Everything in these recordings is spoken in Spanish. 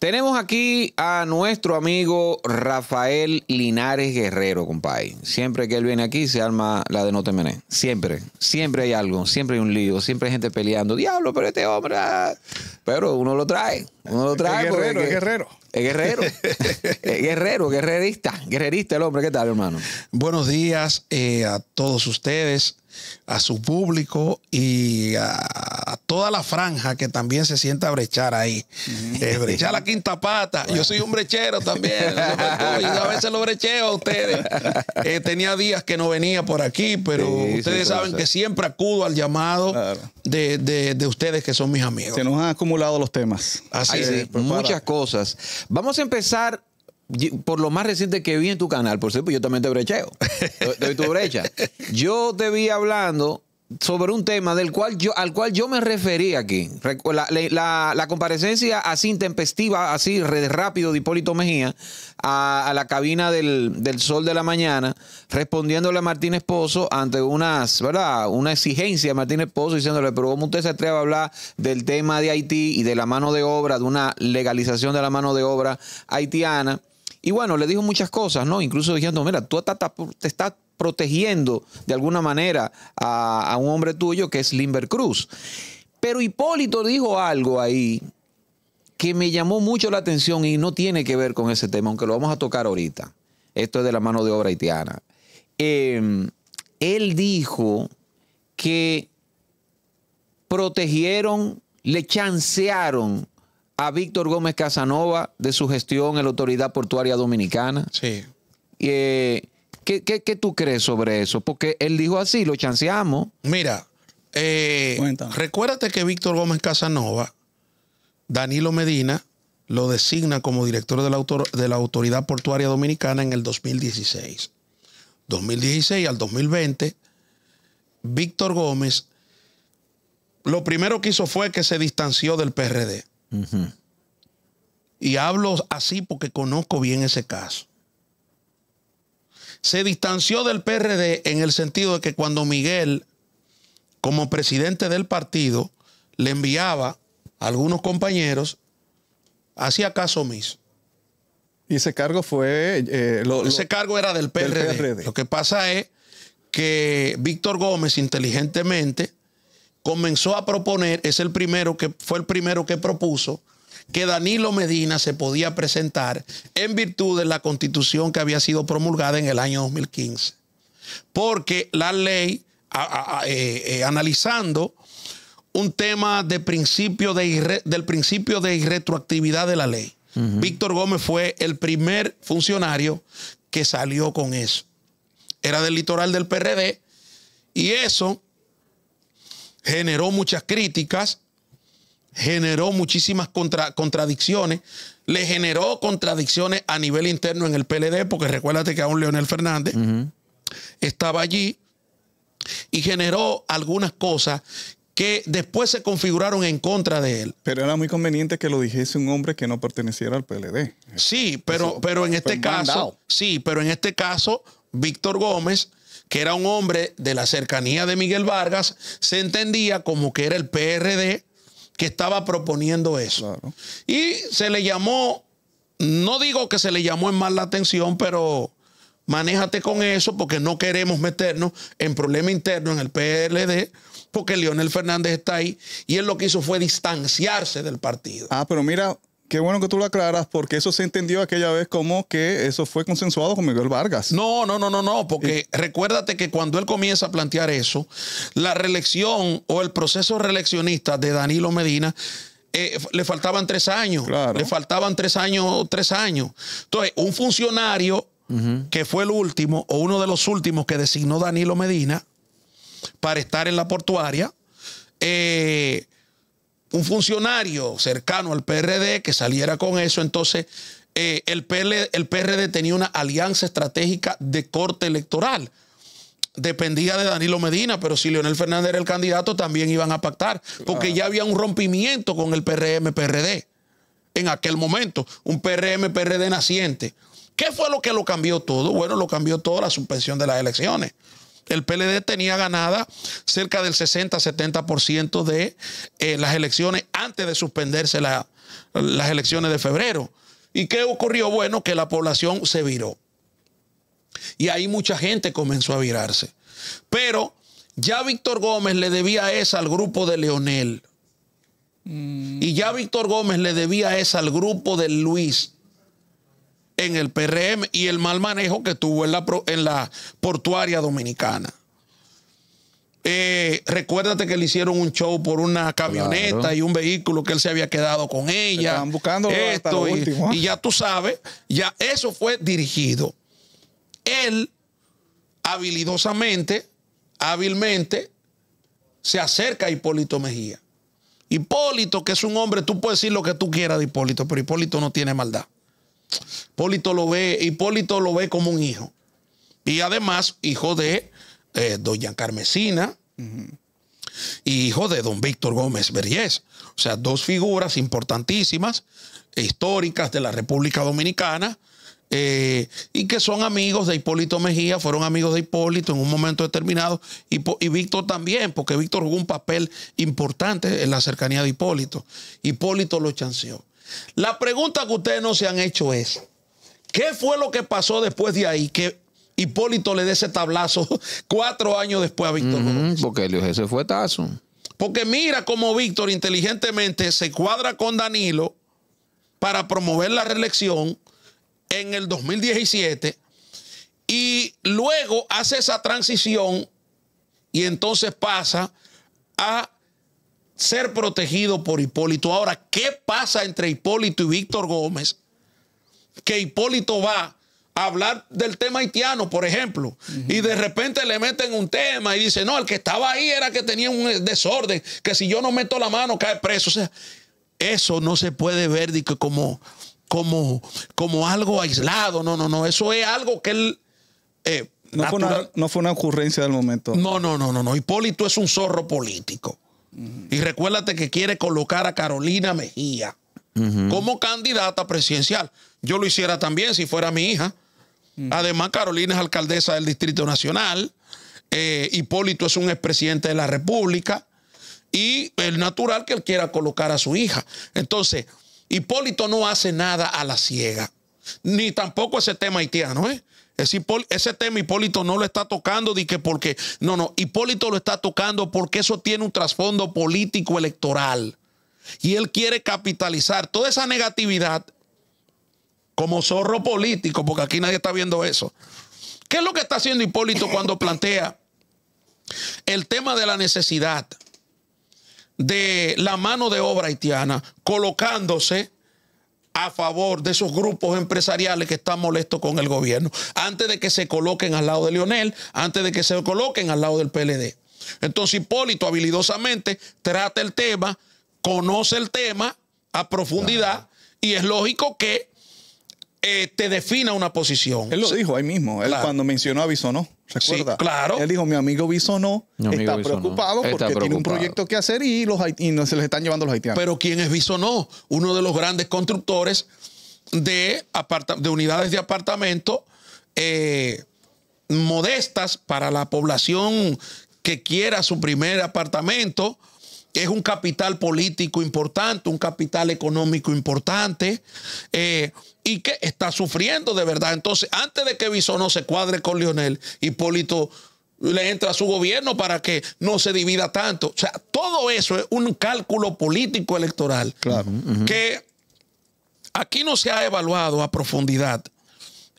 Tenemos aquí a nuestro amigo Rafael Linares Guerrero, compadre. Siempre que él viene aquí se arma la de no Siempre, siempre hay algo, siempre hay un lío, siempre hay gente peleando. Diablo, pero este hombre. Ah. Pero uno lo trae, uno lo este trae. Es guerrero, es guerrero. Es guerrero. guerrero, guerrerista. Guerrerista el hombre. ¿Qué tal, hermano? Buenos días eh, a todos ustedes, a su público y a, toda la franja que también se sienta a brechar ahí. Eh, brechar la quinta pata. Yo soy un brechero también. a veces lo brecheo a ustedes. Eh, tenía días que no venía por aquí, pero ustedes saben que siempre acudo al llamado de, de, ustedes que son mis amigos. Se nos han acumulado los temas. Así es, pues, muchas cosas. Vamos a empezar por lo más reciente que vi en tu canal, por cierto, yo también te brecheo. de tu brecha. Yo te vi hablando sobre un tema del cual yo, al cual yo me referí aquí. La, la, la comparecencia así intempestiva, así rápido de Hipólito Mejía a, la cabina del, del, Sol de la Mañana, respondiéndole a Martín Esposo ante unas, ¿verdad? una exigencia de Martín Esposo, diciéndole, pero ¿cómo usted se atreve a hablar del tema de Haití y de la mano de obra, de una legalización de la mano de obra haitiana? Y bueno, le dijo muchas cosas, ¿no? Incluso diciendo, mira, tú te estás protegiendo de alguna manera a, un hombre tuyo que es Limber Cruz. Pero Hipólito dijo algo ahí que me llamó mucho la atención y no tiene que ver con ese tema, aunque lo vamos a tocar ahorita. Esto es de la mano de obra haitiana. Em, él dijo que protegieron, le chancearon a Víctor Gómez Casanova de su gestión en la Autoridad Portuaria Dominicana. Sí. Eh, ¿Qué, tú crees sobre eso? Porque él dijo así, lo chanceamos. Mira, eh, recuérdate que Víctor Gómez Casanova, Danilo Medina, lo designa como director de la, Autoridad Portuaria Dominicana en el 2016. 2016 al 2020, Víctor Gómez lo primero que hizo fue que se distanció del PRD. Y hablo así porque conozco bien ese caso se distanció del PRD en el sentido de que cuando Miguel, como presidente del partido, le enviaba a algunos compañeros, hacía caso omiso. Y ese cargo fue... Eh, ese cargo era del PRD. Lo que pasa es que Víctor Gómez inteligentemente comenzó a proponer, es el primero que fue el primero que propuso que Danilo Medina se podía presentar en virtud de la constitución que había sido promulgada en el año 2015. Porque la ley, eh, eh, analizando un tema principio de del principio de irretroactividad de la ley, Víctor Gómez fue el primer funcionario que salió con eso. Era del litoral del PRD y eso generó muchas críticas generó muchísimas contradicciones, le generó contradicciones a nivel interno en el PLD, porque recuérdate que aún Leonel Fernández estaba allí y generó algunas cosas que después se configuraron en contra de él. Pero era muy conveniente que lo dijese un hombre que no perteneciera al PLD. Sí, pero, pero en este caso, sí, pero en este caso, Víctor Gómez, que era un hombre de la cercanía de Miguel Vargas, se entendía como que era el PRD que estaba proponiendo eso. Y se le llamó, no digo que se le llamó en mal la atención, pero manéjate con eso porque no queremos meternos en problema interno en el PLD porque Leonel Fernández está ahí y él lo que hizo fue distanciarse del partido. Ah, pero mira, Qué bueno que tú lo aclaras, porque eso se entendió aquella vez como que eso fue consensuado con Miguel Vargas. No, no, no, no, no, porque eh. recuérdate que cuando él comienza a plantear eso, la reelección o el proceso reeleccionista de Danilo Medina eh, le faltaban tres años. Le faltaban tres años, tres años. Entonces, un funcionario que fue el último o uno de los últimos que designó Danilo Medina para estar en la portuaria, eh, un funcionario cercano al PRD que saliera con eso, entonces eh, el, el PRD tenía una alianza estratégica de corte electoral dependía de Danilo Medina, pero si Leonel Fernández era el candidato, también iban a pactar, porque ya había un rompimiento con el PRM-PRD en aquel momento, un PRM-PRD naciente. ¿Qué fue lo que lo cambió todo? Bueno, lo cambió todo la suspensión de las elecciones el PLD tenía ganada cerca del 60-70% de eh, las elecciones antes de suspenderse las elecciones de febrero. ¿Y qué ocurrió? Bueno, que la población se viró. Y ahí mucha gente comenzó a virarse. Pero ya Víctor Gómez le debía esa al grupo de Leonel. Mm. Y ya Víctor Gómez le debía esa al grupo de Luis en el PRM y el mal manejo que tuvo en la, en la portuaria dominicana. Eh, recuérdate que le hicieron un show por una camioneta y un vehículo que él se había quedado con ella. buscando esto y ya tú sabes, ya eso fue dirigido. Él habilidosamente, hábilmente, se acerca a Hipólito Mejía. Hipólito, que es un hombre, tú puedes decir lo que tú quieras de Hipólito, pero Hipólito no tiene maldad. Hipólito lo ve, Hipólito lo ve como un hijo. Y además, hijo de eh, doña Carmesina y hijo de don Víctor Gómez Berriés, O sea, dos figuras importantísimas, históricas de la República Dominicana. Eh, y que son amigos de Hipólito Mejía, fueron amigos de Hipólito en un momento determinado, y, y Víctor también, porque Víctor jugó un papel importante en la cercanía de Hipólito. Hipólito lo chanceó. La pregunta que ustedes no se han hecho es, ¿qué fue lo que pasó después de ahí que Hipólito le dé ese tablazo cuatro años después a Víctor? porque ese fue tazo. Porque mira cómo Víctor inteligentemente se cuadra con Danilo para promover la reelección en el 2017 y luego hace esa transición y entonces pasa a ser protegido por Hipólito. Ahora, ¿qué pasa entre Hipólito y Víctor Gómez? Que Hipólito va a hablar del tema haitiano, por ejemplo, y de repente le meten un tema y dice, no, el que estaba ahí era que tenía un eh, desorden, que si yo no meto la mano cae preso. O sea, eso no se puede ver como, como, como algo aislado. No, no, no. Eso es algo que él. Eh, no, fue una, ocurrencia del momento. no, no, no, no. Hipólito es un zorro político. Y recuérdate que quiere colocar a Carolina Mejía como candidata presidencial. Yo lo hiciera también si fuera mi hija. Además, Carolina es alcaldesa del Distrito Nacional. Eh, Hipólito es un expresidente de la República. Y es natural que él quiera colocar a su hija. Entonces, Hipólito no hace nada a la ciega. Ni tampoco ese tema haitiano, ¿eh? ese tema Hipólito no lo está tocando de que porque, no, no, Hipólito lo está tocando porque eso tiene un trasfondo político electoral. Y él quiere capitalizar toda esa negatividad como zorro político, porque aquí nadie está viendo eso. ¿Qué es lo que está haciendo Hipólito cuando plantea el tema de la necesidad de la mano de obra haitiana colocándose a favor de esos grupos empresariales que están molestos con el gobierno, antes de que se coloquen al lado de Lionel, antes de que se coloquen al lado del PLD. Entonces Hipólito habilidosamente trata el tema, conoce el tema a profundidad y es lógico que eh, te defina una posición. Él lo dijo ahí mismo, él cuando mencionó a no claro. Él dijo, mi amigo Viso no, está preocupado porque tiene un proyecto que hacer y, los, y no se les están llevando los haitianos. Pero ¿quién es no? Uno de los grandes constructores de, de unidades de apartamento eh, modestas para la población que quiera su primer apartamento es un capital político importante, un capital económico importante, eh, y que está sufriendo de verdad. Entonces, antes de que no se cuadre con Lionel, Hipólito le entra a su gobierno para que no se divida tanto. O sea, todo eso es un cálculo político electoral claro, que aquí no se ha evaluado a profundidad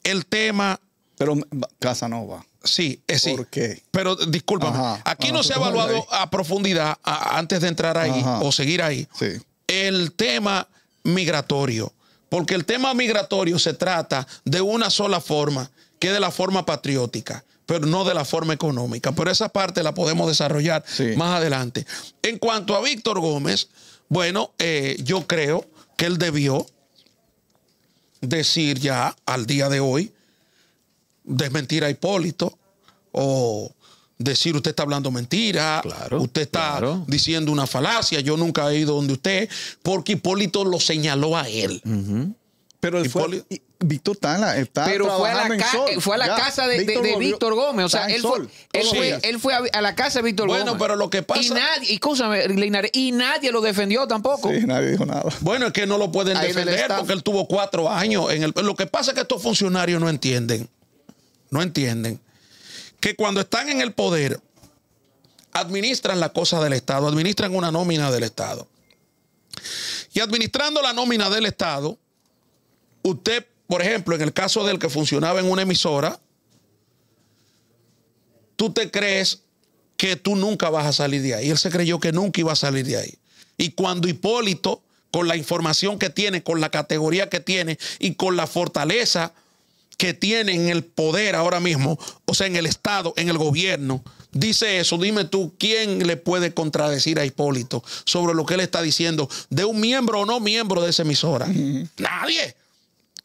el tema. Pero Casanova. Sí, es eh, sí. ¿Por qué? Pero discúlpame, aquí no se ha evaluado a profundidad antes de entrar ahí o seguir ahí el tema migratorio, porque el tema migratorio se trata de una sola forma, que de la forma patriótica pero no de la forma económica. Pero esa parte la podemos desarrollar más adelante. En cuanto a Víctor Gómez, bueno, eh, yo creo que él debió decir ya al día de hoy desmentir a Hipólito o decir usted está hablando mentira, usted está diciendo una falacia, yo nunca he ido donde usted, porque Hipólito lo señaló a él. Pero fue, Víctor está Pero a la, casa de, Víctor, Gómez. O sea, él, fue, a, la casa de Víctor Gómez. Bueno, pero lo que pasa. Y nadie, y nadie lo defendió tampoco. Sí, nadie dijo nada. Bueno, es que no lo pueden defender porque él tuvo cuatro años. En el, lo que pasa es que estos funcionarios no entienden no entienden que cuando están en el poder administran las cosas del Estado, administran una nómina del Estado. Y administrando la nómina del Estado, usted, por ejemplo, en el caso del que funcionaba en una emisora, tú te crees que tú nunca vas a salir de ahí. Él se creyó que nunca iba a salir de ahí. Y cuando Hipólito, con la información que tiene, con la categoría que tiene y con la fortaleza que tienen el poder ahora mismo, o sea, en el Estado, en el gobierno, dice eso, dime tú, ¿quién le puede contradecir a Hipólito sobre lo que él está diciendo de un miembro o no miembro de esa emisora? Nadie.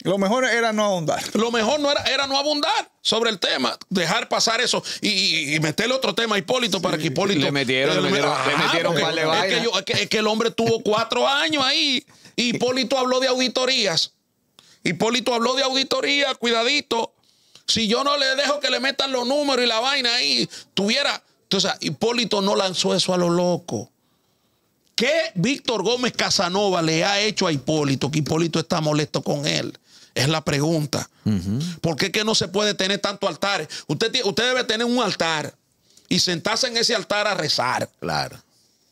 Lo mejor era no abundar. Lo mejor no era, no abundar sobre el tema, dejar pasar eso y, meterle otro tema a Hipólito para que Hipólito. Le metieron, le que el hombre tuvo cuatro años ahí. Y Hipólito habló de auditorías Hipólito habló de auditoría, cuidadito. Si yo no le dejo que le metan los números y la vaina ahí, tuviera. Entonces, Hipólito no lanzó eso a lo loco. ¿Qué Víctor Gómez Casanova le ha hecho a Hipólito que Hipólito está molesto con él? Es la pregunta. ¿Por qué que no se puede tener tanto altar? Usted, usted debe tener un altar y sentarse en ese altar a rezar. Claro.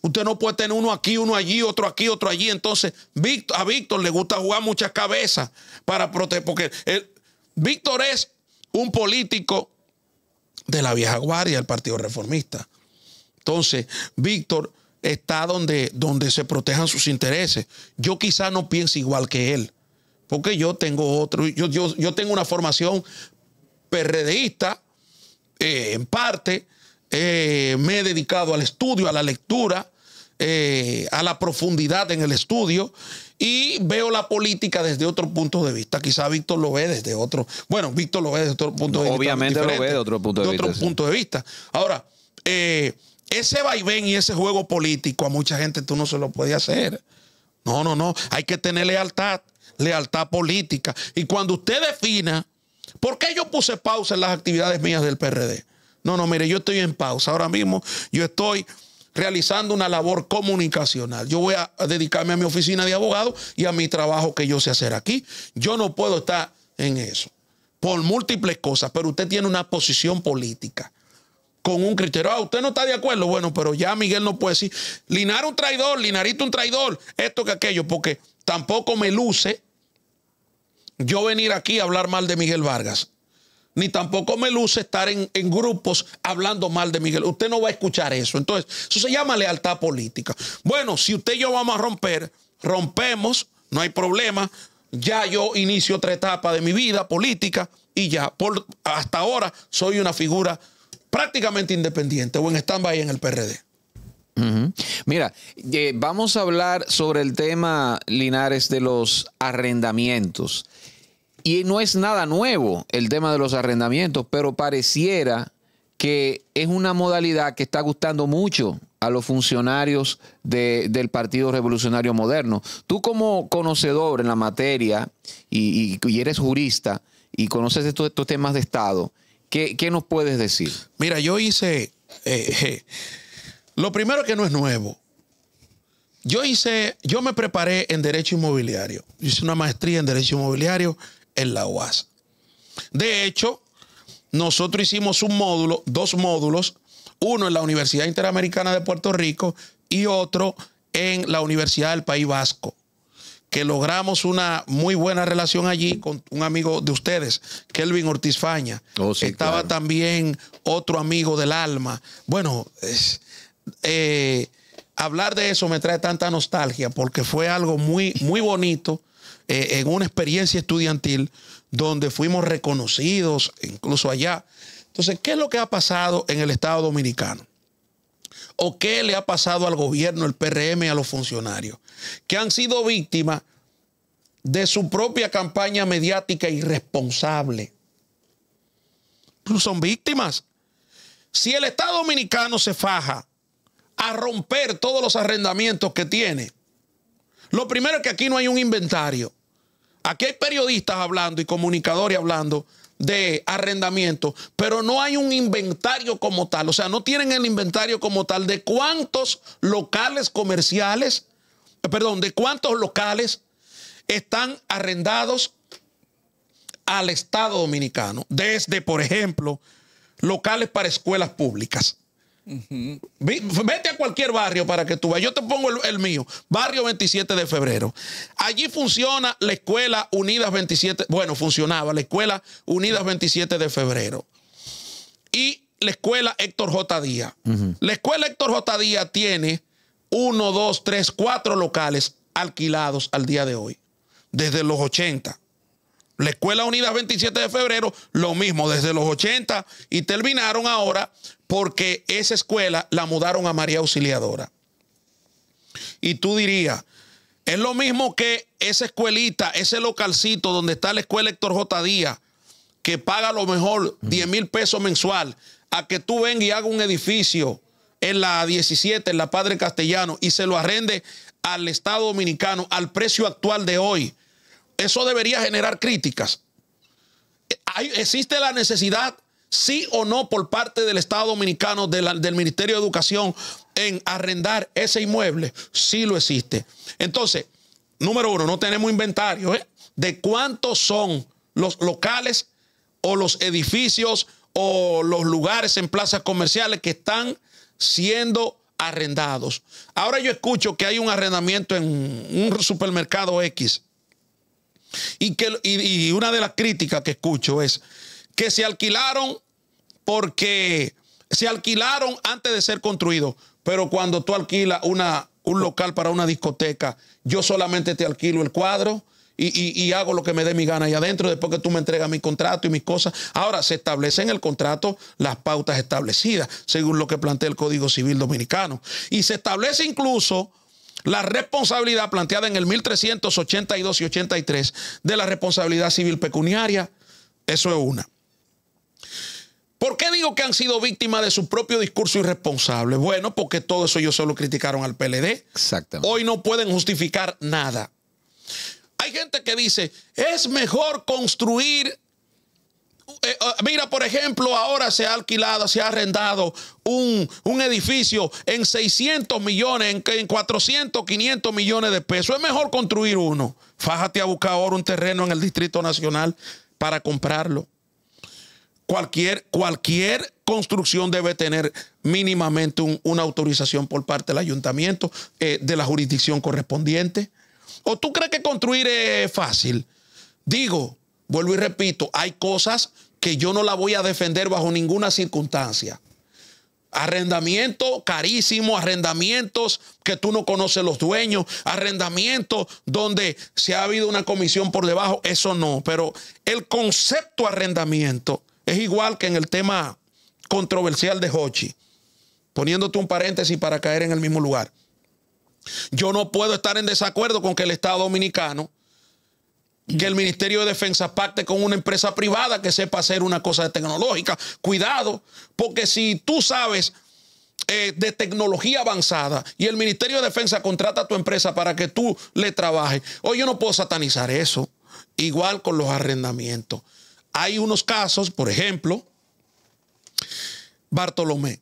Usted no puede tener uno aquí, uno allí, otro aquí, otro allí. Entonces, Víctor, a Víctor le gusta jugar muchas cabezas para proteger. Porque Víctor es un político de la vieja guardia del Partido Reformista. Entonces, Víctor está donde, donde se protejan sus intereses. Yo quizá no piense igual que él, porque yo tengo otro, yo, yo, yo tengo una formación perredeísta, eh, en parte, eh, me he dedicado al estudio, a la lectura, eh, a la profundidad en el estudio y veo la política desde otro punto de vista. Quizá Víctor lo ve desde otro. Bueno, Víctor lo ve desde otro punto de Obviamente vista. Obviamente lo ve desde otro punto de, vista. Otro punto de vista. Ahora, eh, ese vaivén y ese juego político a mucha gente tú no se lo puedes hacer. No, no, no. Hay que tener lealtad, lealtad política. Y cuando usted defina, ¿por qué yo puse pausa en las actividades mías del PRD? No, no, mire, yo estoy en pausa. Ahora mismo yo estoy realizando una labor comunicacional. Yo voy a dedicarme a mi oficina de abogado y a mi trabajo que yo sé hacer aquí. Yo no puedo estar en eso por múltiples cosas, pero usted tiene una posición política con un criterio. Ah, usted no está de acuerdo. Bueno, pero ya Miguel no puede decir, Linar un traidor, Linarito un traidor, esto que aquello, porque tampoco me luce yo venir aquí a hablar mal de Miguel Vargas ni tampoco me luce estar en, grupos hablando mal de Miguel. Usted no va a escuchar eso. Entonces, eso se llama lealtad política. Bueno, si usted y yo vamos a romper, rompemos, no hay problema. Ya yo inicio otra etapa de mi vida política y ya, por, hasta ahora soy una figura prácticamente independiente o en stand en el PRD. Mira, eh, vamos a hablar sobre el tema, Linares, de los arrendamientos. Y no es nada nuevo el tema de los arrendamientos, pero pareciera que es una modalidad que está gustando mucho a los funcionarios del Partido Revolucionario Moderno. Tú como conocedor en la materia y, eres jurista y conoces estos, estos temas de Estado, ¿qué, nos puedes decir? Mira, yo hice, eh, eh, lo primero que no es nuevo, yo hice, yo me preparé en Derecho Inmobiliario, hice una maestría en Derecho Inmobiliario en la UAS. De hecho, nosotros hicimos un módulo, dos módulos, uno en la Universidad Interamericana de Puerto Rico y otro en la Universidad del País Vasco, que logramos una muy buena relación allí con un amigo de ustedes, Kelvin Ortiz Faña. Oh, Estaba también otro amigo del alma. Bueno, eh, hablar de eso me trae tanta nostalgia porque fue algo muy, muy bonito eh, en una experiencia estudiantil donde fuimos reconocidos, incluso allá. Entonces, ¿qué es lo que ha pasado en el Estado Dominicano? ¿O qué le ha pasado al gobierno, el PRM, a los funcionarios? Que han sido víctimas de su propia campaña mediática irresponsable. son víctimas. Si el Estado Dominicano se faja a romper todos los arrendamientos que tiene, lo primero es que aquí no hay un inventario. Aquí hay periodistas hablando y comunicadores hablando de arrendamiento, pero no hay un inventario como tal. O sea, no tienen el inventario como tal de cuántos locales comerciales, perdón, de cuántos locales están arrendados al Estado Dominicano. Desde, por ejemplo, locales para escuelas públicas. Vete a cualquier barrio para que tú vayas Yo te pongo el, mío, barrio 27 de febrero. Allí funciona la escuela Unidas 27, bueno, funcionaba la escuela Unidas 27 de febrero. Y la escuela Héctor J. Díaz. La escuela Héctor J. Díaz tiene uno, dos, tres, cuatro locales alquilados al día de hoy, desde los 80. La Escuela Unida 27 de febrero, lo mismo desde los 80 y terminaron ahora porque esa escuela la mudaron a María Auxiliadora. Y tú dirías, es lo mismo que esa escuelita, ese localcito donde está la escuela Héctor J. Díaz, que paga a lo mejor 10 mil pesos mensual, a que tú vengas y hagas un edificio en la 17, en la Padre Castellano, y se lo arrende al Estado Dominicano al precio actual de hoy eso debería generar críticas. ¿Existe la necesidad, sí o no, por parte del Estado Dominicano, del Ministerio de Educación, en arrendar ese inmueble? Sí lo existe. Entonces, número uno, no tenemos inventario ¿eh? de cuántos son los locales o los edificios o los lugares en plazas comerciales que están siendo arrendados. Ahora yo escucho que hay un arrendamiento en un supermercado X y, que, una de las críticas que escucho es que se alquilaron porque se alquilaron antes de ser construidos. Pero cuando tú alquilas una, un local para una discoteca, yo solamente te alquilo el cuadro y, y hago lo que me dé mi gana ahí adentro después que tú me entregas mi contrato y mis cosas. Ahora se establecen en el contrato las pautas establecidas, según lo que plantea el Código Civil Dominicano. Y se establece incluso la responsabilidad planteada en el 1382 y 83 de la responsabilidad civil pecuniaria. Eso es una. ¿Por qué digo que han sido víctimas de su propio discurso irresponsable? Bueno, porque todo eso ellos solo criticaron al PLD. Exactamente. Hoy no pueden justificar nada. Hay gente que dice, es mejor construir eh, eh, mira, por ejemplo, ahora se ha alquilado, se ha arrendado un, edificio en 600 millones, en, 400, 500 millones de pesos. Es mejor construir uno. Fájate a buscar ahora un terreno en el Distrito Nacional para comprarlo. Cualquier, cualquier construcción debe tener mínimamente una autorización por parte del ayuntamiento eh, de la jurisdicción correspondiente. ¿O tú crees que construir es fácil? Digo, vuelvo y repito, hay cosas que yo no la voy a defender bajo ninguna circunstancia. Arrendamiento carísimo, arrendamientos que tú no conoces los dueños, arrendamientos donde se ha habido una comisión por debajo, eso no, pero el concepto arrendamiento es igual que en el tema controversial de Hochi, poniéndote un paréntesis para caer en el mismo lugar. Yo no puedo estar en desacuerdo con que el Estado Dominicano que el Ministerio de Defensa pacte con una empresa privada que sepa hacer una cosa tecnológica. Cuidado, porque si tú sabes eh, de tecnología avanzada y el Ministerio de Defensa contrata a tu empresa para que tú le trabajes, hoy yo no puedo satanizar eso. Igual con los arrendamientos. Hay unos casos, por ejemplo, Bartolomé.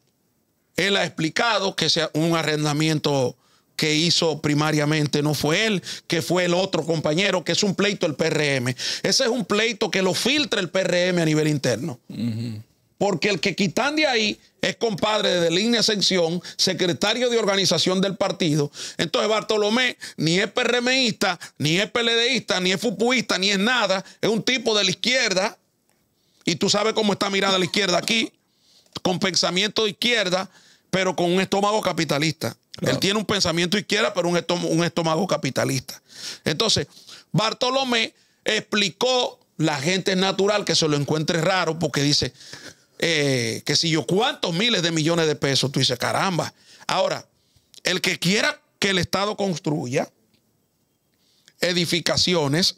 Él ha explicado que sea un arrendamiento que hizo primariamente no fue él, que fue el otro compañero, que es un pleito el PRM. Ese es un pleito que lo filtra el PRM a nivel interno. Porque el que quitan de ahí es compadre de Línea Ascensión, secretario de organización del partido. Entonces Bartolomé ni es PRMista, ni es PLDista, ni es fupuista, ni es nada. Es un tipo de la izquierda. Y tú sabes cómo está mirada la izquierda aquí, con pensamiento de izquierda, pero con un estómago capitalista. Él tiene un pensamiento izquierda, pero un estómago, capitalista. Entonces, Bartolomé explicó la gente natural que se lo encuentre raro porque dice eh, que si yo cuántos miles de millones de pesos, tú dices, caramba. Ahora, el que quiera que el Estado construya edificaciones,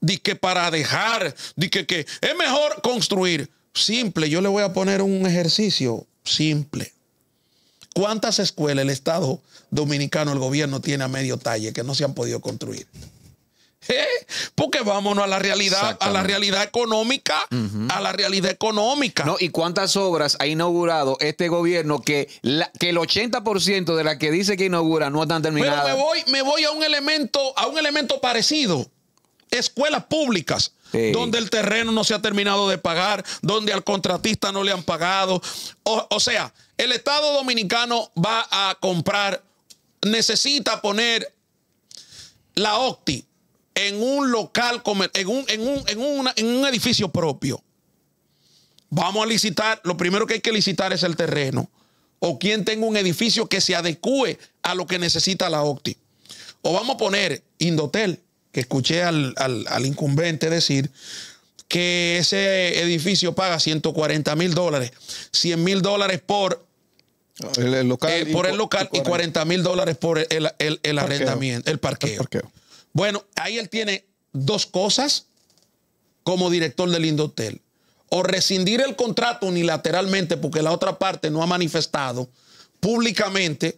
di que para dejar, di que, que es mejor construir. Simple, yo le voy a poner un ejercicio simple. ¿Cuántas escuelas el Estado dominicano, el gobierno tiene a medio talle que no se han podido construir? ¿Eh? Porque vámonos a la realidad, a la realidad económica, a la realidad económica. No, ¿Y cuántas obras ha inaugurado este gobierno que, que el 80% de las que dice que inaugura no están terminadas? Pero me voy, a un elemento, a un elemento parecido. Escuelas públicas. Donde el terreno no se ha terminado de pagar, donde al contratista no le han pagado. O, sea, el Estado dominicano va a comprar, necesita poner la OCTI en un local, en un, en un, en un edificio propio. Vamos a licitar, lo primero que hay que licitar es el terreno o quien tenga un edificio que se adecue a lo que necesita la OCTI. O vamos a poner Indotel, que escuché al, incumbente decir que ese edificio paga 140 mil dólares, 100 mil dólares por el, local, por el local eh, y 40 mil dólares por el, arrendamiento, el parqueo. Bueno, ahí él tiene dos cosas como director del Indotel. O rescindir el contrato unilateralmente porque la otra parte no ha manifestado públicamente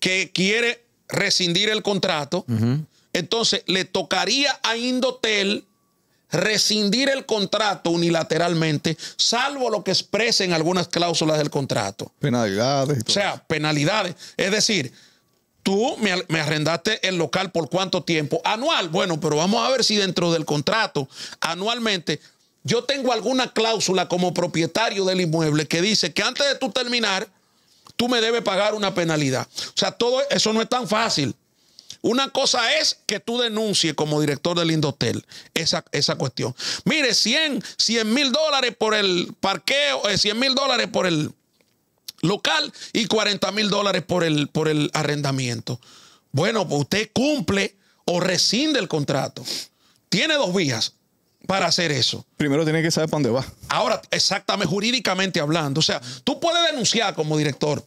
que quiere rescindir el contrato. Entonces, le tocaría a Indotel rescindir el contrato unilateralmente, salvo lo que expresen algunas cláusulas del contrato. Penalidades. O sea, penalidades. Es decir, tú me, arrendaste el local por cuánto tiempo? Anual. Bueno, pero vamos a ver si dentro del contrato, anualmente, yo tengo alguna cláusula como propietario del inmueble que dice que antes de tú terminar, tú me debes pagar una penalidad. O sea, todo eso no es tan fácil. Una cosa es que tú denuncies como director del Indotel esa, esa cuestión. Mire, 100, mil dólares por el parqueo, 100 eh, mil dólares por el local y 40 mil dólares por el, por el arrendamiento. Bueno, pues usted cumple o rescinde el contrato. Tiene dos vías para hacer eso. Primero tiene que saber para dónde va. Ahora, exactamente, jurídicamente hablando. O sea, tú puedes denunciar como director.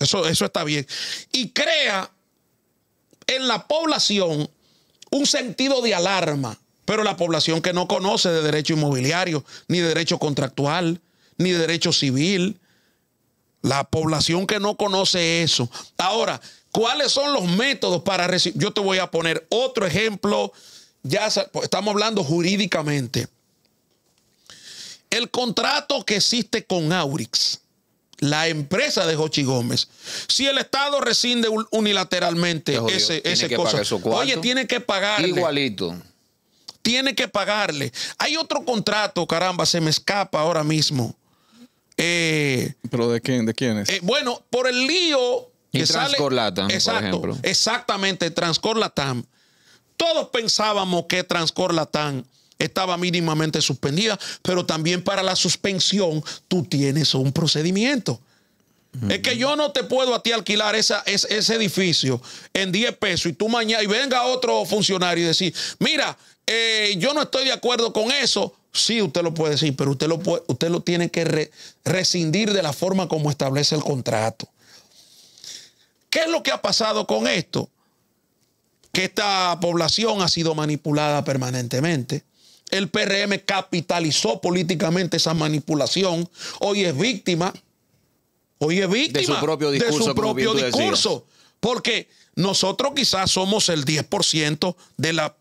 Eso, eso está bien. Y crea en la población un sentido de alarma, pero la población que no conoce de derecho inmobiliario, ni de derecho contractual, ni de derecho civil, la población que no conoce eso. Ahora, ¿cuáles son los métodos para recibir? Yo te voy a poner otro ejemplo, ya pues, estamos hablando jurídicamente. El contrato que existe con Aurix la empresa de Jochi Gómez. Si el Estado rescinde unilateralmente ese, ese oye, tiene que pagarle. Igualito. Tiene que pagarle. Hay otro contrato, caramba, se me escapa ahora mismo. Eh, ¿Pero de quién, de quién es? Eh, bueno, por el lío. Que y por ejemplo. Exactamente, Transcorlatam. Todos pensábamos que Transcorlatam estaba mínimamente suspendida, pero también para la suspensión tú tienes un procedimiento. Es que yo no te puedo a ti alquilar esa, ese edificio en 10 pesos y tú mañana y venga otro funcionario y decir, mira, eh, yo no estoy de acuerdo con eso. Sí, usted lo puede decir, pero usted lo, usted lo tiene que rescindir de la forma como establece el contrato. ¿Qué es lo que ha pasado con esto? Que esta población ha sido manipulada permanentemente. El PRM capitalizó políticamente esa manipulación. Hoy es víctima. Hoy es víctima. De su propio discurso. De su propio discurso. Porque nosotros quizás somos el 10% de la,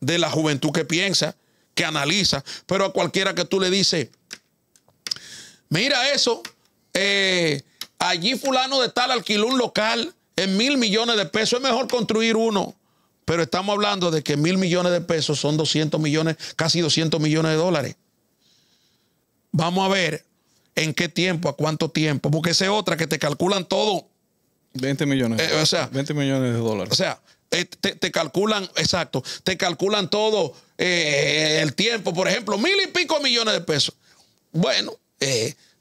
de la juventud que piensa, que analiza. Pero a cualquiera que tú le dices, mira eso, eh, allí fulano de tal alquiló un local en mil millones de pesos. Es mejor construir uno pero estamos hablando de que mil millones de pesos son 200 millones, casi 200 millones de dólares. Vamos a ver en qué tiempo, a cuánto tiempo, porque esa es otra que te calculan todo. 20 millones. Eh, o 20 millones de dólares. O sea, eh, te, calculan, exacto, te calculan todo eh, el tiempo, por ejemplo, mil y pico millones de pesos. Bueno,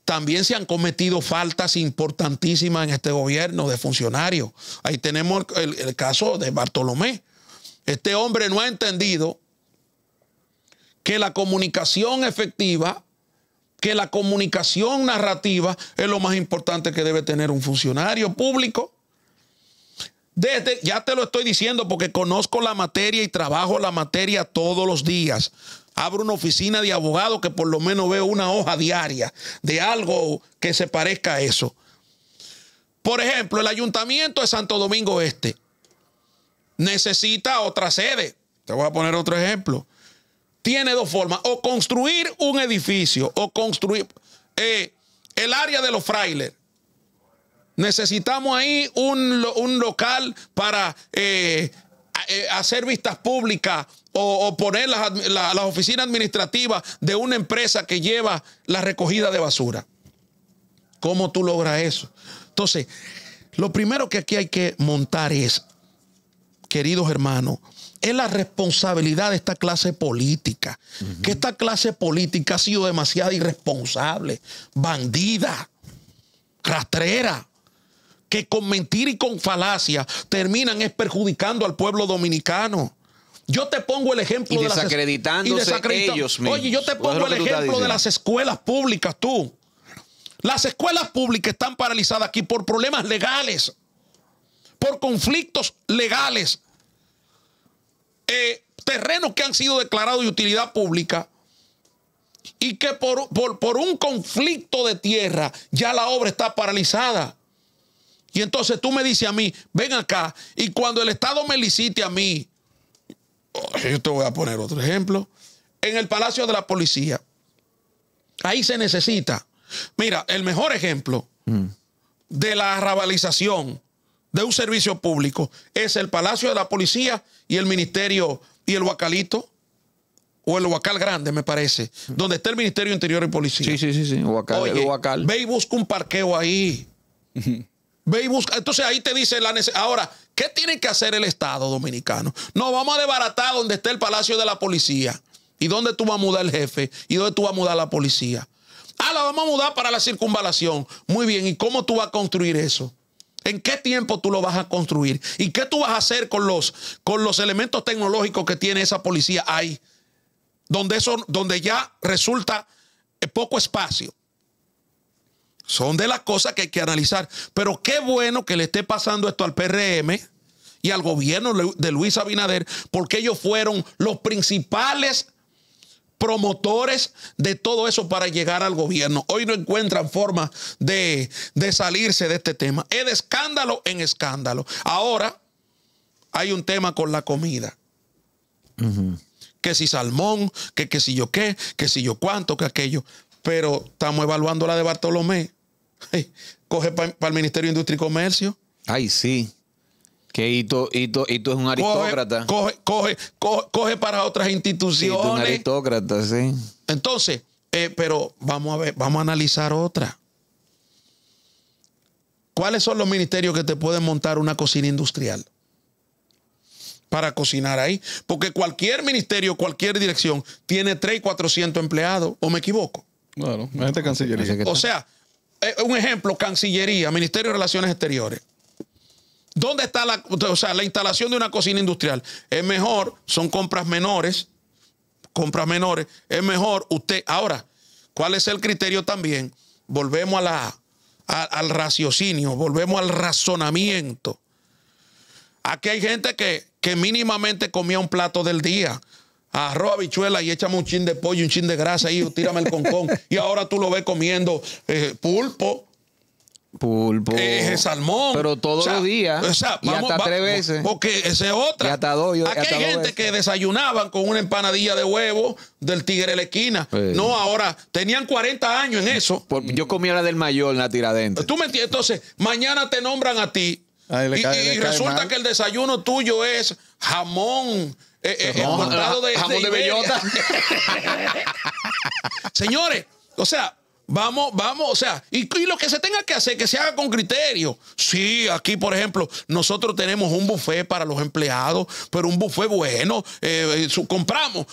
también se han cometido faltas importantísimas en este gobierno de funcionarios. Ahí tenemos el caso de Bartolomé. Este hombre no ha entendido que la comunicación efectiva, que la comunicación narrativa es lo más importante que debe tener un funcionario público. Desde, ya te lo estoy diciendo porque conozco la materia y trabajo la materia todos los días. Abro una oficina de abogado que por lo menos veo una hoja diaria de algo que se parezca a eso. Por ejemplo, el ayuntamiento de Santo Domingo Este necesita otra sede. Te voy a poner otro ejemplo. Tiene dos formas, o construir un edificio, o construir eh, el área de los frailes. Necesitamos ahí un, local para eh, eh, hacer vistas públicas o, poner las, las oficinas administrativas de una empresa que lleva la recogida de basura. ¿Cómo tú logras eso? Entonces, lo primero que aquí hay que montar es queridos hermanos, es la responsabilidad de esta clase política. Que esta clase política ha sido demasiado irresponsable, bandida, rastrera, que con mentir y con falacia terminan es perjudicando al pueblo dominicano. Yo te pongo el ejemplo de las ellos Oye, yo te pongo el ejemplo de las escuelas públicas, tú. Las escuelas públicas están paralizadas aquí por problemas legales, por conflictos legales eh, terrenos que han sido declarados de utilidad pública y que por, por, por un conflicto de tierra ya la obra está paralizada. Y entonces tú me dices a mí, ven acá, y cuando el Estado me licite a mí, oh, yo te voy a poner otro ejemplo, en el Palacio de la Policía, ahí se necesita, mira, el mejor ejemplo mm. de la rabalización de un servicio público es el Palacio de la Policía y el Ministerio y el Huacalito o el Huacal Grande, me parece, donde está el Ministerio Interior y Policía. Sí, sí, sí, sí, Huacal, Huacal. Ve y busca un parqueo ahí. ve y busca. Entonces ahí te dice la necesidad. Ahora, ¿qué tiene que hacer el Estado dominicano? No, vamos a desbaratar donde está el Palacio de la Policía. ¿Y dónde tú vas a mudar el jefe? ¿Y dónde tú vas a mudar la policía? Ah, la vamos a mudar para la circunvalación. Muy bien, ¿y cómo tú vas a construir eso? ¿En qué tiempo tú lo vas a construir? ¿Y qué tú vas a hacer con los, con los elementos tecnológicos que tiene esa policía ahí? Donde, donde ya resulta eh, poco espacio. Son de las cosas que hay que analizar. Pero qué bueno que le esté pasando esto al PRM y al gobierno de Luis Abinader, porque ellos fueron los principales promotores de todo eso para llegar al gobierno. Hoy no encuentran forma de, salirse de este tema. Es de escándalo en escándalo. Ahora hay un tema con la comida. Que si salmón, que, que si yo qué, que si yo cuánto, que aquello. Pero estamos evaluando la de Bartolomé. coge para el Ministerio de Industria y Comercio. Ay, sí. Que tú es un aristócrata. Coge, para otras instituciones. un aristócrata, sí. Entonces, eh, pero vamos a ver, vamos a analizar otra. ¿Cuáles son los ministerios que te pueden montar una cocina industrial? Para cocinar ahí. Porque cualquier ministerio, cualquier dirección, tiene 300, 400 empleados, ¿o me equivoco? Claro, gente cancillería. O sea, eh, un ejemplo, Cancillería, Ministerio de Relaciones Exteriores. ¿Dónde está la, la instalación de una cocina industrial? Es mejor, son compras menores, compras menores, es mejor usted. Ahora, ¿cuál es el criterio también? Volvemos a la, al raciocinio, volvemos al razonamiento. Aquí hay gente que, que mínimamente comía un plato del día Arroba bichuela y échame un chin de pollo, un chin de grasa y tírame el concón. y ahora tú lo ves comiendo eh, pulpo, Pulpo. Eh, el salmón. Pero todos los días. y hasta tres veces. Porque esa es otra. Y hasta dos. Aquí hay gente que desayunaban con una empanadilla de huevo del tigre de la esquina. No, ahora tenían 40 años en eso. yo comía la del mayor en la tiradente. Tú me entiendes. Entonces, mañana te nombran a ti. y, resulta que el desayuno tuyo es jamón. Eh, eh, jamón de bellota. Señores, o sea, Vamos, vamos, o sea, y, lo que se tenga que hacer, que se haga con criterio. Sí, aquí, por ejemplo, nosotros tenemos un buffet para los empleados, pero un buffet bueno, eh, eh, compramos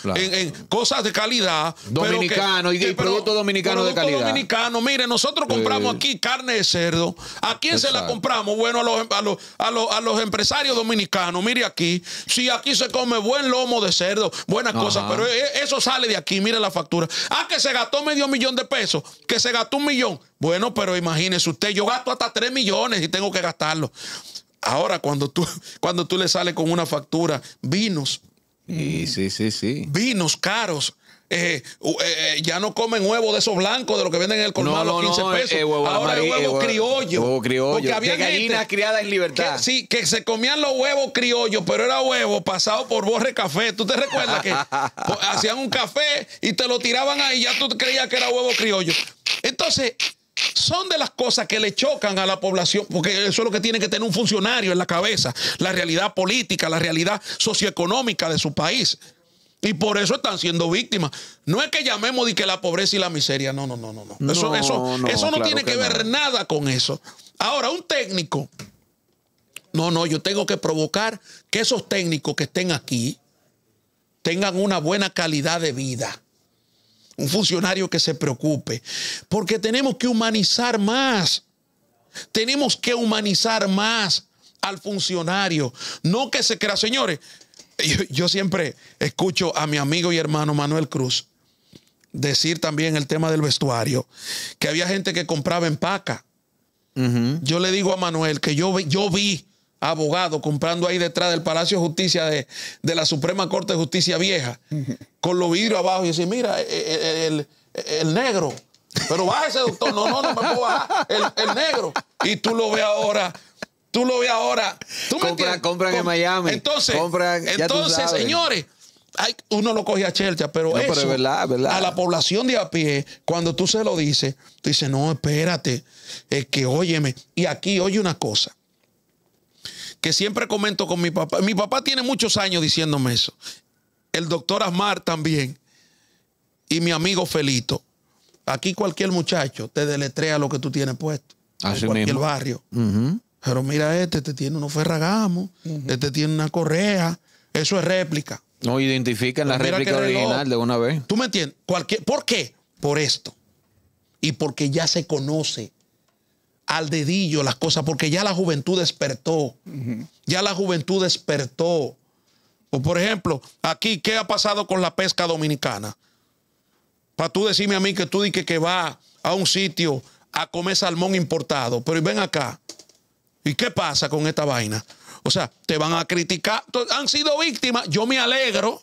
cosas de calidad. Dominicano, y, productos dominicanos producto dominicano de calidad. dominicano, mire, nosotros compramos aquí carne de cerdo. ¿A quién se la compramos? Bueno, a los, a a los, empresarios dominicanos, mire aquí. sí, aquí se come buen lomo de cerdo, buenas cosas, pero eh, eso sale de aquí, mire la factura. Ah, que se gastó medio millón de pesos que se gastó un millón. Bueno, pero imagínese usted, yo gasto hasta tres millones y tengo que gastarlo. Ahora, cuando tú, cuando tú le sales con una factura, vinos. y sí, sí, sí. Vinos caros. Eh, eh, eh, ya no comen huevo de esos blancos, de lo que venden en el colmado 15 pesos. Ahora hay huevo criollo. Huevo Porque había gallinas criadas en libertad. sí, que se comían los huevos criollos, pero era huevo pasado por borre café. ¿Tú te recuerdas que hacían un café y te lo tiraban ahí ya tú creías que era huevo criollo? Entonces, son de las cosas que le chocan a la población, porque eso es lo que tiene que tener un funcionario en la cabeza, la realidad política, la realidad socioeconómica de su país. Y por eso están siendo víctimas. No es que llamemos de que la pobreza y la miseria. No, no, no, no. no. Eso no, eso, tiene que ver nada con eso. Ahora, un técnico. No, no, yo tengo que provocar que esos técnicos que estén aquí tengan una buena calidad de vida. Un funcionario que se preocupe. Porque tenemos que humanizar más. Tenemos que humanizar más al funcionario. No que se crea, señores, yo, siempre escucho a mi amigo y hermano Manuel Cruz decir también el tema del vestuario, que había gente que compraba en paca. Yo le digo a Manuel que yo, yo vi abogado comprando ahí detrás del Palacio de Justicia de, la Suprema Corte de Justicia Vieja, con los vidrios abajo y dice, mira, eh, eh, eh, el, negro, pero ese doctor, no, no, no me puedo bajar, el negro. Y tú lo ves ahora Tú lo ves ahora. ¿Tú compran, me compran en Miami. Entonces, entonces señores, uno lo coge a chelcha. pero, eso, a la población de a pie, cuando tú se lo dices, tú dices, no, espérate, es que óyeme. Y aquí, oye una cosa que siempre comento con mi papá. Mi papá tiene muchos años diciéndome eso. El doctor Asmar también. Y mi amigo Felito. Aquí cualquier muchacho te deletrea lo que tú tienes puesto. Así en cualquier barrio. Pero mira, este, este tiene unos ferragamos, este tiene una correa. Eso es réplica. No identifican la pues réplica original de una vez. ¿Tú me entiendes? Cualquier, ¿Por qué? Por esto. Y porque ya se conoce al dedillo las cosas, porque ya la juventud despertó. Ya la juventud despertó. O pues, por ejemplo, aquí, ¿qué ha pasado con la pesca dominicana? Para tú decirme a mí que tú dices que, que va a un sitio a comer salmón importado, pero ven acá, ¿Y qué pasa con esta vaina? O sea, te van a criticar. Han sido víctimas. Yo me alegro.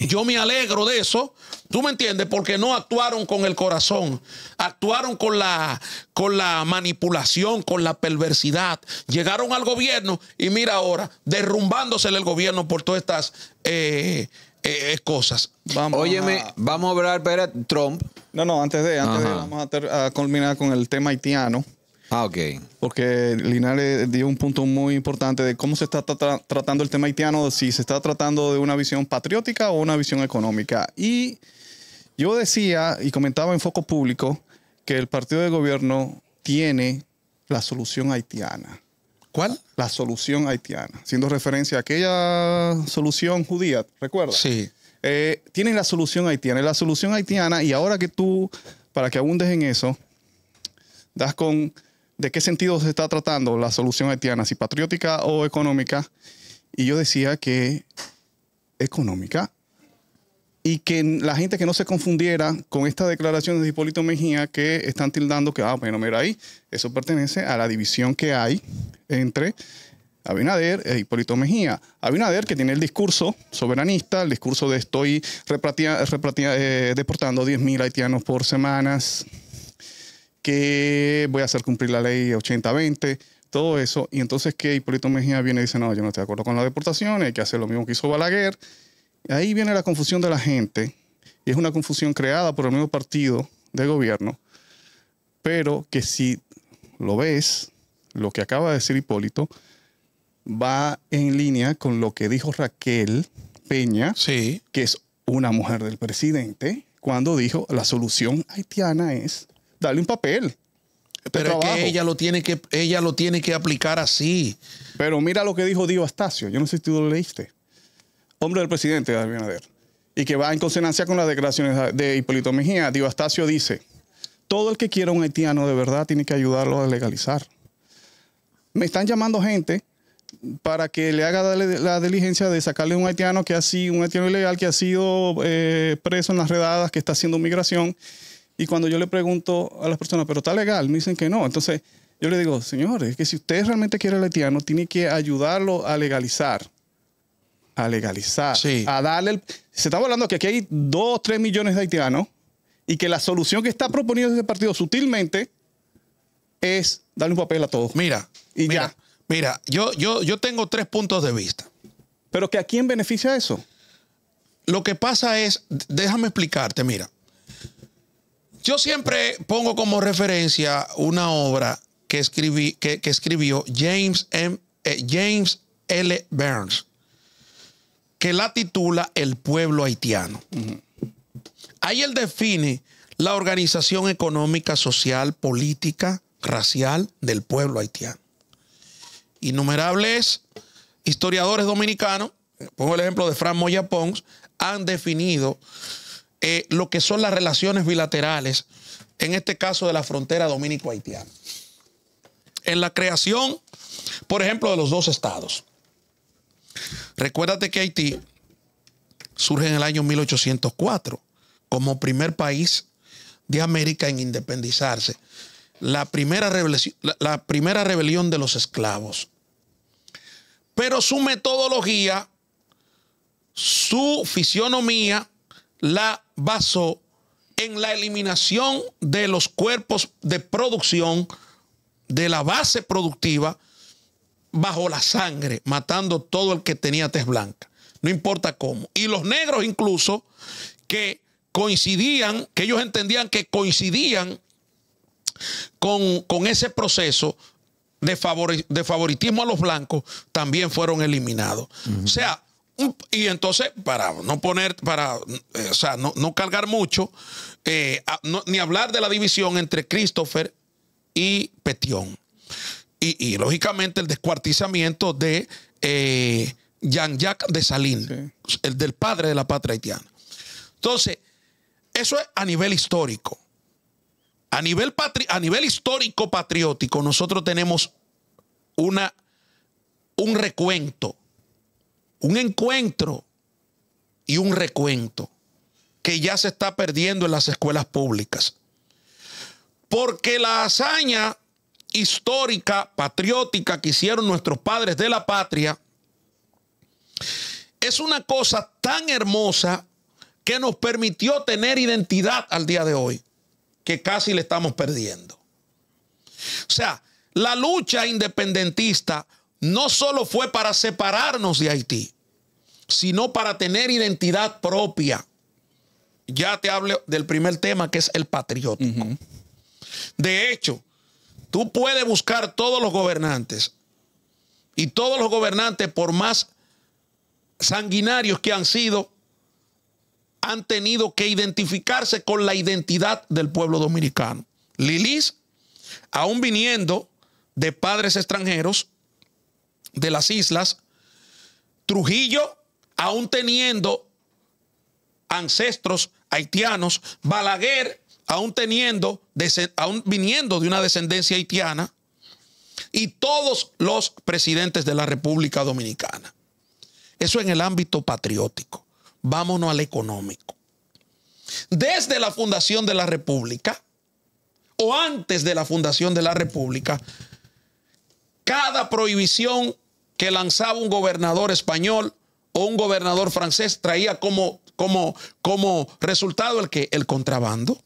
Yo me alegro de eso. ¿Tú me entiendes? Porque no actuaron con el corazón. Actuaron con la, con la manipulación, con la perversidad. Llegaron al gobierno y mira ahora, derrumbándosele el gobierno por todas estas eh, eh, eh, cosas. Vamos Óyeme, vamos a hablar, espera, Trump. No, no, antes de, antes de vamos a, a culminar con el tema haitiano. Ah, ok. Porque Linares dio un punto muy importante de cómo se está tratando el tema haitiano, si se está tratando de una visión patriótica o una visión económica. Y yo decía y comentaba en Foco Público que el partido de gobierno tiene la solución haitiana. ¿Cuál? La solución haitiana, siendo referencia a aquella solución judía, ¿recuerdas? Sí. Eh, tienen la solución haitiana. La solución haitiana, y ahora que tú, para que abundes en eso, das con de qué sentido se está tratando la solución haitiana, si patriótica o económica. Y yo decía que económica. Y que la gente que no se confundiera con esta declaración de Hipólito Mejía que están tildando que, ah, bueno, mira ahí, eso pertenece a la división que hay entre Abinader e Hipólito Mejía. Abinader, que tiene el discurso soberanista, el discurso de estoy eh, deportando 10.000 haitianos por semanas, que voy a hacer cumplir la ley 80-20, todo eso. Y entonces que Hipólito Mejía viene y dice, no, yo no estoy de acuerdo con la deportación, hay que hacer lo mismo que hizo Balaguer. Ahí viene la confusión de la gente, y es una confusión creada por el mismo partido de gobierno, pero que si lo ves, lo que acaba de decir Hipólito, va en línea con lo que dijo Raquel Peña, que es una mujer del presidente, cuando dijo la solución haitiana es ...darle un papel. Pero que ella lo, tiene que ella lo tiene que aplicar así. Pero mira lo que dijo Dio Astacio. Yo no sé si tú lo leíste. Hombre del presidente de Y que va en consonancia con las declaraciones de Hipólito Mejía. Dio Astacio dice: Todo el que quiera un haitiano de verdad tiene que ayudarlo a legalizar. Me están llamando gente para que le haga la diligencia de sacarle un haitiano que ha sido un haitiano ilegal que ha sido eh, preso en las redadas, que está haciendo migración y cuando yo le pregunto a las personas, ¿pero está legal? Me dicen que no. Entonces yo le digo, señores, es que si ustedes realmente quiere al haitiano, tiene que ayudarlo a legalizar. A legalizar. Sí. A darle. Se está hablando que aquí hay 2, 3 millones de haitianos y que la solución que está proponiendo ese partido sutilmente es darle un papel a todos. Mira. Y ya. Mira, yo, yo, yo tengo tres puntos de vista. ¿Pero que a quién beneficia eso? Lo que pasa es, déjame explicarte, mira. Yo siempre pongo como referencia una obra que, escribió James, eh, James L. Burns, que la titula El pueblo haitiano. Ahí él define la organización económica, social, política, racial del pueblo haitiano. Innumerables historiadores dominicanos, pongo el ejemplo de Fran Moya Pons, han definido eh, lo que son las relaciones bilaterales, en este caso de la frontera dominico-haitiana. En la creación, por ejemplo, de los dos estados. Recuérdate que Haití surge en el año 1804 como primer país de América en independizarse. La primera, la primera rebelión de los esclavos. Pero su metodología, su fisionomía, la basó en la eliminación de los cuerpos de producción de la base productiva bajo la sangre, matando todo el que tenía tez blanca, no importa cómo. Y los negros incluso que coincidían, que ellos entendían que coincidían con, ese proceso de, favoritismo a los blancos, también fueron eliminados. O sea, y entonces, para no poner, para, eh, o sea, no, cargar mucho, eh, ni hablar de la división entre Christopher y Petión. Y, lógicamente el descuartizamiento de eh, Jean-Jacques de el del padre de la patria haitiana. Entonces, eso es a nivel histórico. A nivel, a nivel histórico patriótico, nosotros tenemos una, un recuento un encuentro y un recuento que ya se está perdiendo en las escuelas públicas. Porque la hazaña histórica, patriótica que hicieron nuestros padres de la patria, es una cosa tan hermosa que nos permitió tener identidad al día de hoy, que casi le estamos perdiendo. O sea, la lucha independentista no solo fue para separarnos de Haití, sino para tener identidad propia. Ya te hablo del primer tema que es el patriótico. De hecho, tú puedes buscar todos los gobernantes y todos los gobernantes, por más sanguinarios que han sido, han tenido que identificarse con la identidad del pueblo dominicano. Lilis, aún viniendo de padres extranjeros, de las islas, Trujillo, aún teniendo ancestros haitianos, Balaguer, aún teniendo, aún viniendo de una descendencia haitiana, y todos los presidentes de la República Dominicana. Eso en el ámbito patriótico. Vámonos al económico. Desde la fundación de la República, o antes de la fundación de la República, cada prohibición que lanzaba un gobernador español o un gobernador francés traía como, como, como resultado el que el contrabando.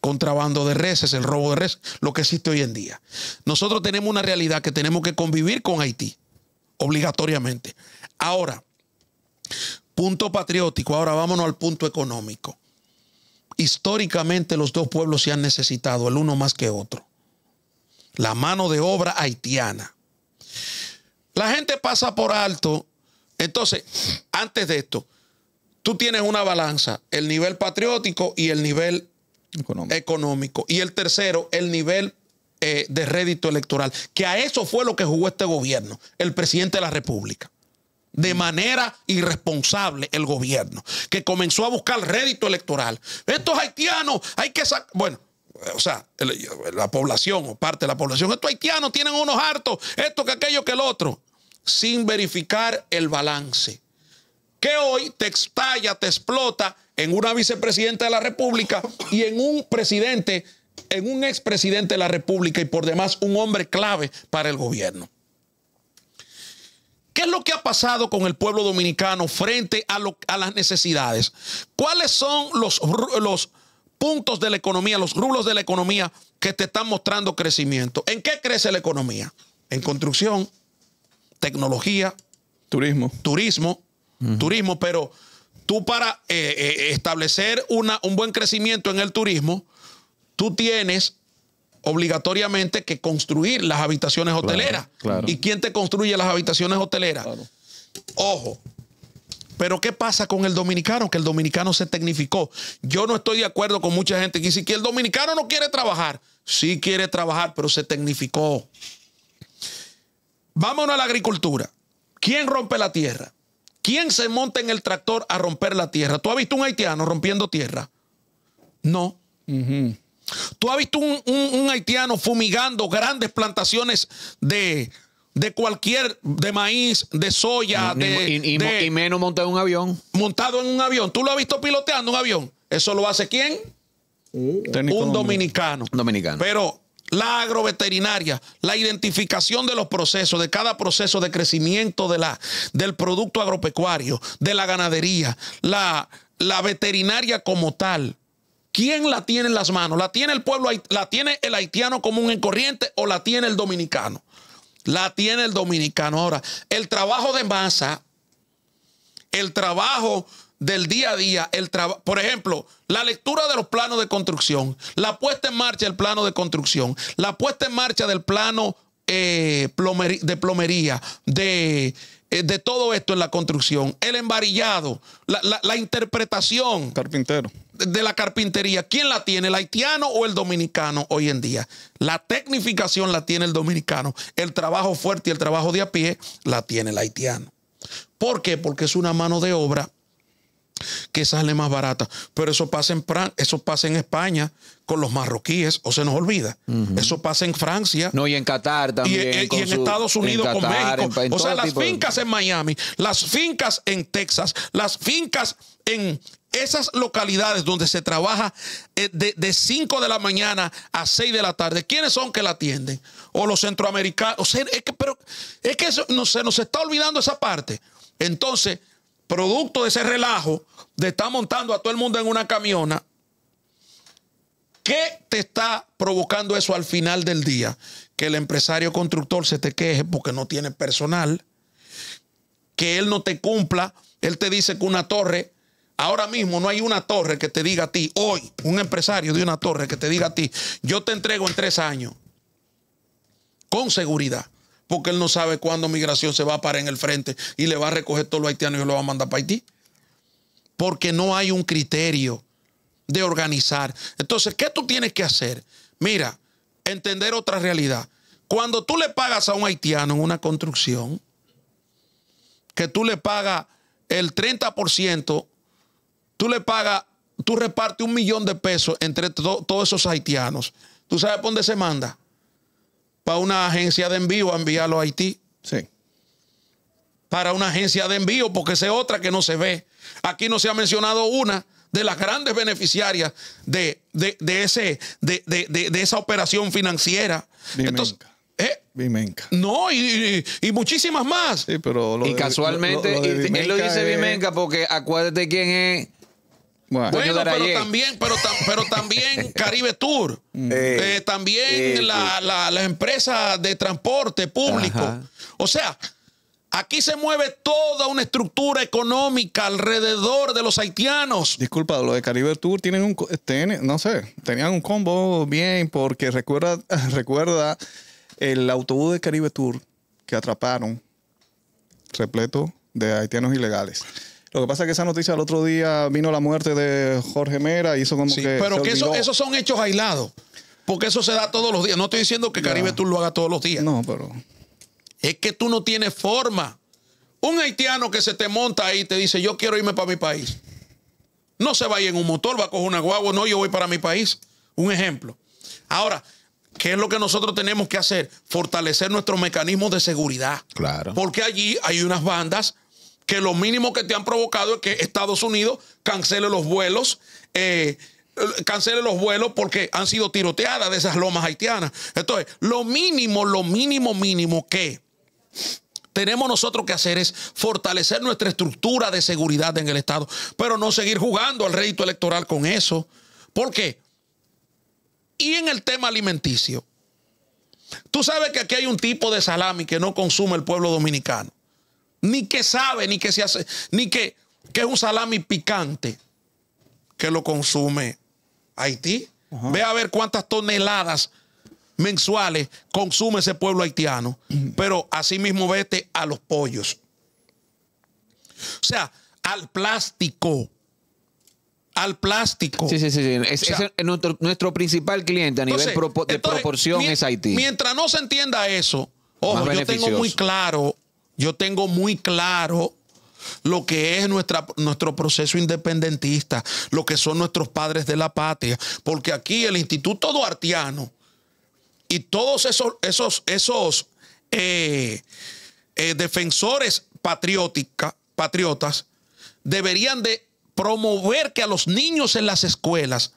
Contrabando de reses, el robo de reses, lo que existe hoy en día. Nosotros tenemos una realidad que tenemos que convivir con Haití, obligatoriamente. Ahora, punto patriótico, ahora vámonos al punto económico. Históricamente los dos pueblos se han necesitado, el uno más que otro. La mano de obra haitiana. La gente pasa por alto. Entonces, antes de esto, tú tienes una balanza, el nivel patriótico y el nivel económico. Y el tercero, el nivel eh, de rédito electoral, que a eso fue lo que jugó este gobierno, el presidente de la República. De mm. manera irresponsable el gobierno, que comenzó a buscar rédito electoral. Estos haitianos hay que sacar... Bueno, o sea, la población o parte de la población, estos haitianos tienen unos hartos, esto que aquello que el otro sin verificar el balance. Que hoy te estalla, te explota en una vicepresidenta de la República y en un presidente, en un expresidente de la República y por demás un hombre clave para el gobierno. ¿Qué es lo que ha pasado con el pueblo dominicano frente a, las necesidades? ¿Cuáles son los, los puntos de la economía, los rublos de la economía que te están mostrando crecimiento? ¿En qué crece la economía? En construcción, tecnología. Turismo. Turismo. Turismo, pero tú para eh, eh, establecer un buen crecimiento en el turismo, tú tienes obligatoriamente que construir las habitaciones hoteleras. ¿Y quién te construye las habitaciones hoteleras? Ojo. Pero ¿qué pasa con el dominicano? Que el dominicano se tecnificó. Yo no estoy de acuerdo con mucha gente que dice que el dominicano no quiere trabajar. Sí quiere trabajar, pero se tecnificó. Vámonos a la agricultura. ¿Quién rompe la tierra? ¿Quién se monta en el tractor a romper la tierra? ¿Tú has visto un haitiano rompiendo tierra? No. ¿Tú has visto un, haitiano fumigando grandes plantaciones de, de cualquier, de maíz, de soya, de, y, menos montado en un avión? Montado en un avión. ¿Tú lo has visto piloteando un avión? ¿Eso lo hace quién? un dominicano. dominicano. Pero la agroveterinaria, la identificación de los procesos, de cada proceso de crecimiento del producto agropecuario, de la ganadería, la, la veterinaria como tal. ¿Quién la tiene en las manos? ¿La tiene el pueblo, la tiene el haitiano común en corriente o la tiene el dominicano? La tiene el dominicano. Ahora, el trabajo de masa, el trabajo del día a día, el por ejemplo, la lectura de los planos de construcción, la puesta en marcha del plano de construcción, la puesta en marcha del plano eh, de plomería, de, eh, de, todo esto en la construcción, el embarillado, la, interpretación. Carpintero. De, de la carpintería. ¿Quién la tiene? ¿El haitiano o el dominicano hoy en día? La tecnificación la tiene el dominicano. El trabajo fuerte y el trabajo de a pie la tiene el haitiano. ¿Por qué? Porque es una mano de obra que sale más barata. Pero eso pasa en, eso pasa en España con los marroquíes, o se nos olvida. Eso pasa en Francia. No, y en Qatar también. Y, en Estados Unidos, con México. o sea, las fincas en Miami, las fincas en Texas, las fincas en esas localidades donde se trabaja eh, de 5 de, la mañana a 6 de la tarde. ¿Quiénes son que la atienden? O los centroamericanos. O es que, pero, es que no, se nos está olvidando esa parte. Entonces, producto de ese relajo de estar montando a todo el mundo en una camiona, ¿qué te está provocando eso al final del día? Que el empresario constructor se te queje porque no tiene personal, que él no te cumpla, él te dice que una torre, ahora mismo no hay una torre que te diga a ti, hoy, un empresario de una torre que te diga a ti, yo te entrego en tres años, con seguridad porque él no sabe cuándo migración se va a parar en el frente y le va a recoger todos los haitianos y lo va a mandar para Haití. Porque no hay un criterio de organizar. Entonces, ¿qué tú tienes que hacer? Mira, entender otra realidad. Cuando tú le pagas a un haitiano en una construcción, que tú le pagas el 30%, tú le pagas, tú repartes un millón de pesos entre todos esos haitianos. ¿Tú sabes por dónde se manda? para una agencia de envío a enviarlo a Haití. Sí. Para una agencia de envío, porque esa es otra que no se ve. Aquí no se ha mencionado una de las grandes beneficiarias de, ese, de, esa operación financiera. Vimenca. ¿eh? No, y, muchísimas más. Sí, pero y casualmente, él lo dice Vimenca porque acuérdate quién es bueno, pero también, pero, pero también Caribe Tour, mm. eh, también la, las empresas de transporte público. O sea, Aquí se mueve toda una estructura económica alrededor de los haitianos. Disculpa, lo de Caribe Tour tienen un, no sé, tenían un combo bien porque recuerda, recuerda el autobús de Caribe Tour que atraparon repleto de haitianos ilegales. Lo que pasa es que esa noticia el otro día vino la muerte de Jorge Mera y eso como sí, que. Pero que esos son hechos aislados. Porque eso se da todos los días. No estoy diciendo que Caribe tú lo haga todos los días. No, pero. Es que tú no tienes forma. Un haitiano que se te monta ahí y te dice, yo quiero irme para mi país. No se va ir en un motor, va a coger una guagua. No, yo voy para mi país. Un ejemplo. Ahora, ¿Qué es lo que nosotros tenemos que hacer? Fortalecer nuestros mecanismos de seguridad. Claro. Porque allí hay unas bandas que lo mínimo que te han provocado es que Estados Unidos cancele los vuelos. Eh, cancele los vuelos porque han sido tiroteadas de esas lomas haitianas. Entonces, lo mínimo, lo mínimo, mínimo que tenemos nosotros que hacer es fortalecer nuestra estructura de seguridad en el Estado, pero no seguir jugando al rédito electoral con eso. ¿Por qué? Y en el tema alimenticio, tú sabes que aquí hay un tipo de salami que no consume el pueblo dominicano. Ni que sabe, ni que se hace, ni que, que es un salami picante que lo consume Haití. Ve a ver cuántas toneladas mensuales consume ese pueblo haitiano. Pero así Pero asimismo vete a los pollos. O sea, al plástico. Al plástico. Sí, sí, sí. Es, nuestro, principal cliente a nivel de proporción es Haití. Mientras no se entienda eso, ojo, yo tengo muy claro yo tengo muy claro lo que es nuestra, nuestro proceso independentista, lo que son nuestros padres de la patria, porque aquí el Instituto Duartiano y todos esos, esos, esos eh, eh, defensores patriótica, patriotas deberían de promover que a los niños en las escuelas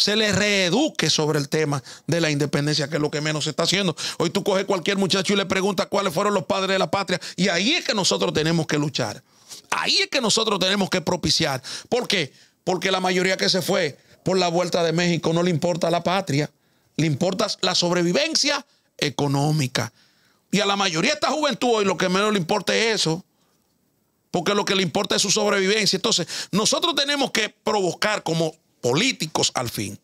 se le reeduque sobre el tema de la independencia, que es lo que menos se está haciendo. Hoy tú coges cualquier muchacho y le preguntas cuáles fueron los padres de la patria, y ahí es que nosotros tenemos que luchar. Ahí es que nosotros tenemos que propiciar. ¿Por qué? Porque la mayoría que se fue por la vuelta de México no le importa la patria, le importa la sobrevivencia económica. Y a la mayoría de esta juventud hoy lo que menos le importa es eso porque lo que le importa es su sobrevivencia. Entonces, nosotros tenemos que provocar como políticos al fin.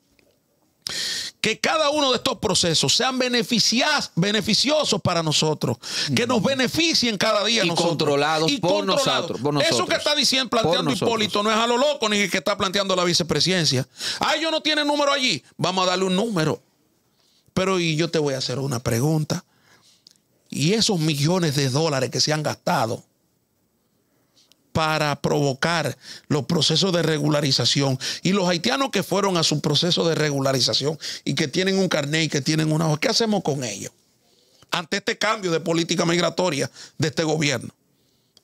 Que cada uno de estos procesos sean beneficiosos para nosotros, que nos beneficien cada día nosotros. Controlados y por, controlados. Nosotros, por nosotros. Eso que está diciendo, planteando Hipólito no es a lo loco ni el que está planteando la vicepresidencia. Ah, yo no tiene número allí. Vamos a darle un número. Pero y yo te voy a hacer una pregunta. Y esos millones de dólares que se han gastado para provocar los procesos de regularización. Y los haitianos que fueron a su proceso de regularización y que tienen un carnet y que tienen una hoja, ¿qué hacemos con ellos? Ante este cambio de política migratoria de este gobierno,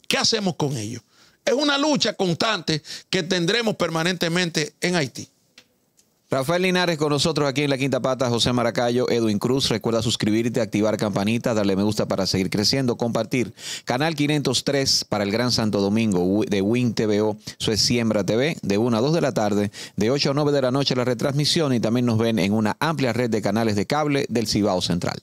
¿qué hacemos con ellos? Es una lucha constante que tendremos permanentemente en Haití. Rafael Linares con nosotros aquí en La Quinta Pata, José Maracayo, Edwin Cruz. Recuerda suscribirte, activar campanita, darle me gusta para seguir creciendo, compartir. Canal 503 para el Gran Santo Domingo de Win TVO. Eso es Siembra TV, de 1 a 2 de la tarde, de 8 a 9 de la noche la retransmisión y también nos ven en una amplia red de canales de cable del Cibao Central.